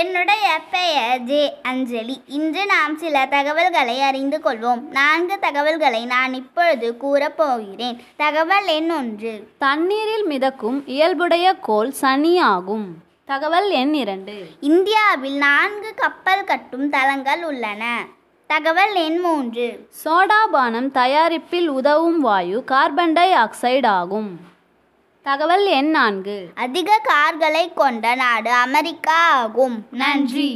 என்னுடைய பெயர் ஜே அஞ்சலி இன்று நாம் சில தகவல்களை அறிந்து கொள்வோம் நான்கு தகவல்களை நான் இப்பொழுது கூறப்போகிறேன் தகவல் எண் ஒன்று தண்ணீரில் மிதக்கும் இயல்புடைய கோல் சனி ஆகும் தகவல் எண் இரண்டு இந்தியாவில் நான்கு கப்பல் கட்டும் தளங்கள் உள்ளன தகவல் எண் மூன்று சோடா பானம் தயாரிப்பில் உதவும் வாயு கார்பன் டை ஆக்சைடு ஆகும் தகவல் எண் நான்கு அதிக கார்களை கொண்ட நாடு அமெரிக்கா ஆகும் நன்றி